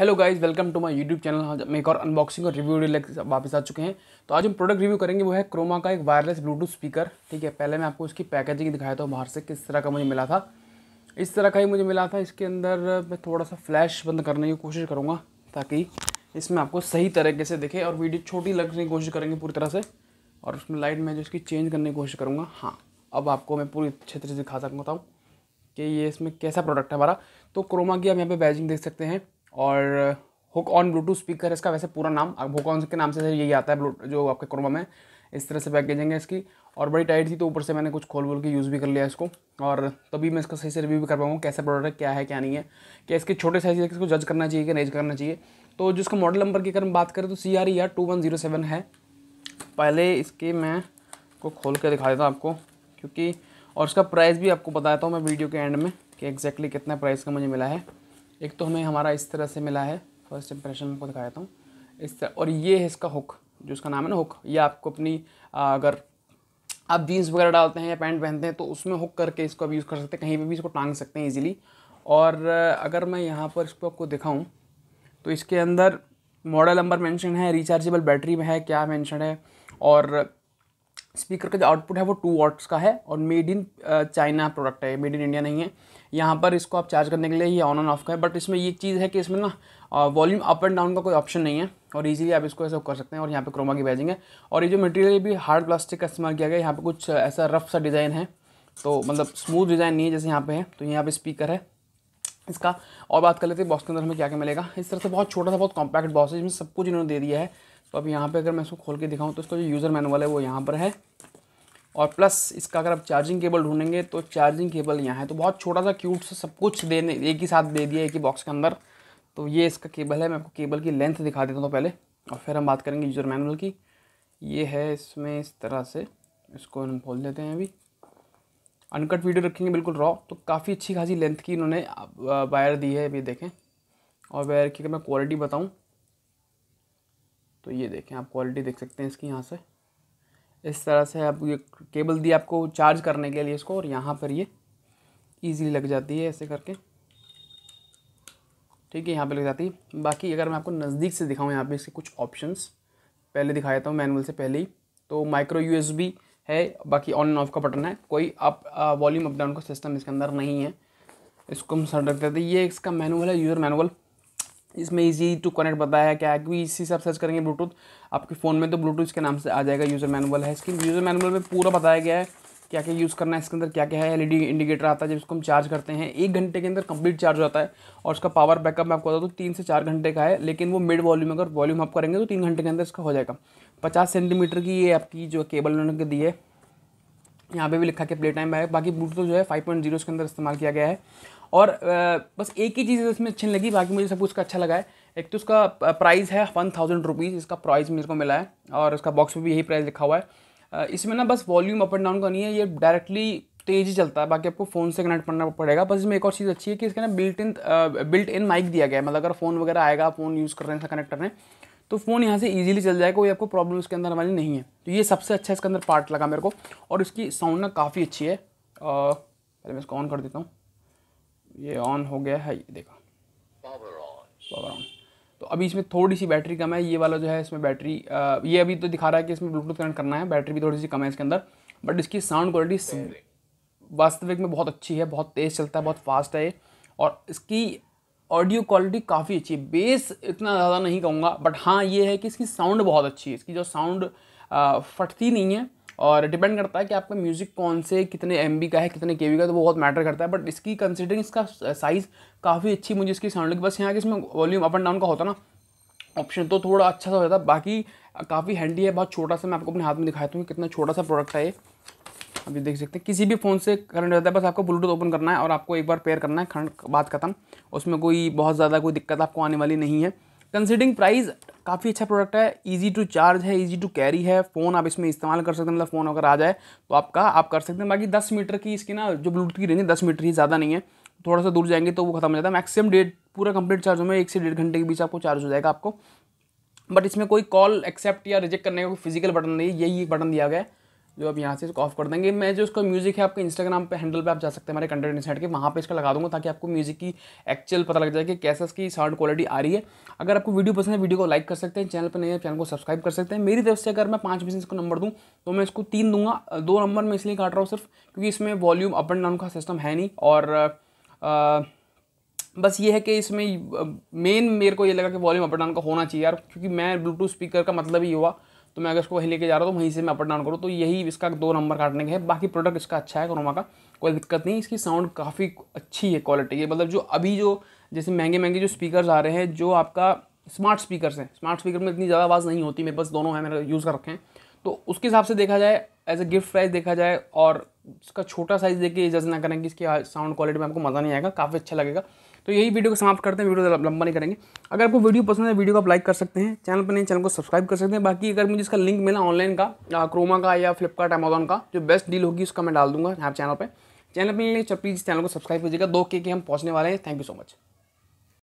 hello guys welcome to my YouTube channel आज हम एक और अनबॉक्सिंग और रिव्यू रिले वापस आ चुके हैं तो आज हम प्रोडक्ट रिव्यू करेंगे वो है क्रोमा का एक वायरलेस ब्लूटूथ स्पीकर ठीक है पहले मैं आपको इसकी पैकेजिंग दिखाया था बाहर से किस तरह का मुझे मिला था इस तरह का ही मुझे मिला था इसके अंदर मैं थोड़ा सा फ्लैश बंद करने की कोशिश करूँगा ताकि इसमें आपको सही तरीके से दिखे और वीडियो छोटी लगने की कोशिश करेंगे पूरी तरह से और उसमें लाइट में जो इसकी चेंज करने की कोशिश करूँगा हाँ अब आपको मैं पूरी अच्छे से दिखा सकता हूँ कि ये इसमें कैसा प्रोडक्ट है हमारा तो क्रोमा की आप यहाँ पर बैजिंग देख सकते हैं और हुक ऑन ब्लूटूथ स्पीकर है इसका वैसे पूरा नाम हुक ऑन के नाम से यही आता है जो आपके क्रोमा में इस तरह से पैकेजिंग है इसकी और बड़ी टाइट थी तो ऊपर से मैंने कुछ खोल बोल के यूज़ भी कर लिया इसको और तभी मैं इसका सही से रिव्यू भी कर पाऊँगा कैसा प्रोडक्ट है क्या है क्या नहीं है क्या इसके छोटे साइज इसको जज करना चाहिए कि नहीं करना चाहिए तो जिसका मॉडल नंबर की अगर हम बात करें तो C R E R two one zero seven है पहले इसके मैं को खोल के दिखा देता हूँ आपको क्योंकि और इसका प्राइस भी आपको बताता हूँ मैं वीडियो के एंड में कि एग्जैक्टली कितना प्राइस का मुझे मिला है एक तो हमें हमारा इस तरह से मिला है फर्स्ट इंप्रेशन आपको दिखा देता हूँ इस तरह और ये है इसका हुक जो इसका नाम है ना हुक ये आपको अपनी आ, अगर आप जीन्स वगैरह डालते हैं या पैंट पहनते हैं तो उसमें हुक करके इसको अब यूज़ कर सकते हैं कहीं पर भी इसको टांग सकते हैं ईजिली और अगर मैं यहाँ पर इसको आपको दिखाऊँ तो इसके अंदर मॉडल नंबर मेंशन है रिचार्जेबल बैटरी में है क्या मेंशन है और स्पीकर का जो आउटपुट है वो टू वाट्स का है और मेड इन चाइना प्रोडक्ट है मेड इन इंडिया नहीं है यहाँ पर इसको आप चार्ज करने के लिए ये ऑन एंड ऑफ का है बट इसमें ये चीज़ है कि इसमें ना वॉल्यूम अप एंड डाउन का कोई ऑप्शन नहीं है और इजीली आप इसको ऐसा कर सकते हैं और यहाँ पे क्रोमा की बैजिंग है और ये जो मटेरियल भी हार्ड प्लास्टिक का इस्तेमाल किया गया यहाँ पर कुछ ऐसा रफ सा डिज़ाइन है तो मतलब स्मूथ डिज़ाइन नहीं है जैसे यहाँ पर है तो यहाँ पर स्पीकर है इसका और बात कर लेते हैं बॉक्स के अंदर हमें क्या क्या मिलेगा इस तरह से बहुत छोटा सा बहुत कॉम्पैक्ट बॉक्स है जिसमें सब कुछ इन्होंने दे दिया है तो अब यहाँ पे अगर मैं इसको खोल के दिखाऊँ तो इसका जो यूज़र मैनुअल है वो यहाँ पर है और प्लस इसका अगर आप चार्जिंग केबल ढूंढेंगे तो चार्जिंग केबल यहाँ है तो बहुत छोटा सा क्यूट सा सब कुछ देने एक ही साथ दे दिया एक ही बॉक्स के अंदर तो ये इसका केबल है मैं आपको केबल की लेंथ दिखा देता हूँ तो पहले और फिर हम बात करेंगे यूज़र मैनुअल की ये है इसमें इस तरह से इसको हम खोल देते हैं अभी अनकट वीडियो रखेंगे बिल्कुल रॉ तो काफ़ी अच्छी खासी लेंथ की इन्होंने वायर दी है अभी देखें और वायर की अगर मैं क्वालिटी बताऊँ तो ये देखें आप क्वालिटी देख सकते हैं इसकी यहाँ से इस तरह से आप ये केबल दी आपको चार्ज करने के लिए इसको और यहाँ पर ये ईजीली लग जाती है ऐसे करके ठीक है यहाँ पे लग जाती है बाकी अगर मैं आपको नज़दीक से दिखाऊँ यहाँ पे इसके कुछ ऑप्शंस पहले दिखाया था मैनुअल से पहले ही तो माइक्रो यूएसबी है बाकी ऑन एंड ऑफ का बटन है कोई अप वॉल्यूम अप डाउन का सिस्टम इसके अंदर नहीं है इसको हम सर्ट रख देते ये इसका मैनुअल है यूज़र मैनुअल इसमें ईजी टू कनेक्ट बताया क्या है क्योंकि इसी से आप सर्च करेंगे ब्लूटूथ आपके फ़ोन में तो ब्लूटूथ के नाम से आ जाएगा यूज़र मैनुअल है इसकी यूज़र मैनुअल में पूरा बताया गया है क्या क्या यूज़ करना है इसके अंदर क्या क्या है एलईडी इंडिकेटर आता है जब इसको हम चार्ज करते हैं एक घंटे के अंदर कंप्लीट चार्ज हो जाता है और उसका पावर बैकअप मैं आपको बता दूँ तो तीन से चार घंटे का है लेकिन वो मिड वॉल्यूम अगर वॉल्यूम आप करेंगे तो तीन घंटे के अंदर इसका हो जाएगा पचास सेंटीमीटर की ये आपकी जो केबल उन्होंने दी है यहाँ पे भी लिखा कि प्ले टाइम है बाकी ब्लूटूथ तो जो है फाइव पॉइंट जीरो के अंदर इस्तेमाल किया गया है और बस एक ही चीज़ इसमें अच्छी लगी बाकी मुझे सब कुछ का अच्छा लगा है एक तो उसका प्राइस है वन थाउजेंड रुपीज़ इसका प्राइस मेरे को मिला है और उसका बॉक्स में भी यही प्राइस लिखा हुआ है इसमें ना बस वॉल्यूम अप एंड डाउन का नहीं है ये डायरेक्टली तेज ही चलता है बाकी आपको फ़ोन से कनेक्ट करना पड़ेगा बस इसमें एक और चीज़ अच्छी है कि इसके ना built in built in mic दिया गया है मतलब अगर फ़ोन वगैरह आएगा फ़ोन यूज़ कर रहे हैं कनेक्ट कर रहे हैं तो फ़ोन यहाँ से ईजिली चल जाएगा कोई आपको प्रॉब्लम उसके अंदर हमारी नहीं है तो ये सबसे अच्छा इसके अंदर पार्ट लगा मेरे को और इसकी साउंड ना काफ़ी अच्छी है आ, पहले मैं इसको ऑन कर देता हूँ ये ऑन हो गया है ये देखा पावर ऑन तो अभी इसमें थोड़ी सी बैटरी कम है ये वाला जो है इसमें बैटरी आ, ये अभी तो दिखा रहा है कि इसमें ब्लूटूथ कनेक्ट करना है बैटरी भी थोड़ी सी कम है इसके अंदर बट इसकी साउंड क्वालिटी वास्तविक में बहुत अच्छी है बहुत तेज़ चलता है बहुत फास्ट है और इसकी ऑडियो क्वालिटी काफ़ी अच्छी है बेस इतना ज़्यादा नहीं कहूँगा बट हाँ ये है कि इसकी साउंड बहुत अच्छी है इसकी जो साउंड फटती नहीं है और डिपेंड करता है कि आपका म्यूज़िक कौन से कितने एम का है कितने के का तो वो बहुत मैटर करता है बट इसकी कंसिडरिंग इसका साइज़ काफ़ी अच्छी मुझे इसकी साउंड लगी बस यहाँ कि इसमें वॉल्यूम अप एंड डाउन का होता ना ऑप्शन तो थोड़ा अच्छा सा हो जाता बाकी काफ़ी हैंडी है बहुत छोटा सा मैं आपको अपने हाथ में दिखाया था कितना छोटा सा प्रोडक्ट है ये अभी देख सकते हैं किसी भी फ़ोन से करंट रहता है बस आपको ब्लूटूथ ओपन करना है और आपको एक बार पेयर करना है खंड बात खत्म उसमें कोई बहुत ज़्यादा कोई दिक्कत आपको आने वाली नहीं है कंसिडरिंग प्राइस काफ़ी अच्छा प्रोडक्ट है इजी टू चार्ज है इजी टू कैरी है फ़ोन आप इसमें इस्तेमाल कर सकते हैं मतलब फ़ोन अगर आ जाए तो आपका आप कर सकते हैं बाकी दस मीटर की इसकी ना जो ब्लूटूथ की रेंज है दस मीटर ही ज़्यादा नहीं है थोड़ा सा दूर जाएंगे तो वो खत्म हो जाता है मैक्सिमम डेट पूरा कंप्लीट चार्ज होगा में एक से डेढ़ घंटे के बीच आपको चार्ज हो जाएगा आपको बट इसमें कोई कॉल एक्सेप्ट या रिजेक्ट करने का कोई फिजिकल बटन नहीं है यही एक बटन दिया गया है जो अब यहाँ से इसको ऑफ कर देंगे मैं जो इसका म्यूज़िक है आपके इंस्टाग्राम पे हैंडल पे आप जा सकते हैं हमारे कंटेंट इंसाइट के वहाँ पे इसका लगा दूंगा ताकि आपको म्यूज़िक की एक्चुअल पता लग जाए कि कैसे इसकी साउंड क्वालिटी आ रही है अगर आपको वीडियो पसंद है वीडियो को लाइक कर सकते हैं चैनल पर नहीं है चैनल को सब्सक्राइब कर सकते हैं मेरी तरफ से अगर मैं पाँच बिजनेस को नंबर दूँ तो मैं इसको तीन दूंगा दो नंबर मैं इसलिए काट रहा हूँ सिर्फ क्योंकि इसमें वॉल्यूम अप एंड डाउन का सिस्टम है नहीं और बस ये है कि इसमें मेन मेरे को ये लगा कि वॉल्यूम अप एंड डाउन का होना चाहिए यार क्योंकि मैं ब्लूटूथ स्पीकर का मतलब ही हुआ तो मैं अगर इसको वहीं लेके जा रहा हूँ तो वहीं से मैं अपर डाउन करूँ तो यही इसका दो नंबर काटने के हैं बाकी प्रोडक्ट इसका अच्छा है कोरोमा का कोई दिक्कत नहीं इसकी साउंड काफ़ी अच्छी है क्वालिटी है मतलब जो अभी जो जैसे महंगे महंगे जो स्पीकर्स आ रहे हैं जो आपका स्मार्ट स्पीकर्स हैं स्मार्ट स्पीकर में इतनी ज़्यादा आवाज़ नहीं होती मेरे पास दोनों हैं मेरे यूज़ कर रखे हैं तो उसके हिसाब से देखा जाए एज ए गिफ्ट प्राइस देखा जाए और इसका छोटा साइज़ देखिए जज ना करें कि इसकी साउंड क्वालिटी में आपको मज़ा नहीं आएगा काफ़ी अच्छा लगेगा तो यही वीडियो को समाप्त करते हैं वीडियो लंबा नहीं करेंगे अगर आपको वीडियो पसंद है वीडियो को आप लाइक कर सकते हैं चैनल पर नहीं चैनल को सब्सक्राइब कर सकते हैं बाकी अगर मुझे इसका लिंक मिला ऑनलाइन का क्रोमा का या फ्लिपकार्ट अमेजोन का जो बेस्ट डील होगी उसका मैं डाल दूंगा यहाँ चैनल पर चैनल पर प्लीज़ चैनल को सब्सक्राइब कीजिएगा दो के के हम पहुँचने वाले हैं थैंक यू सो मच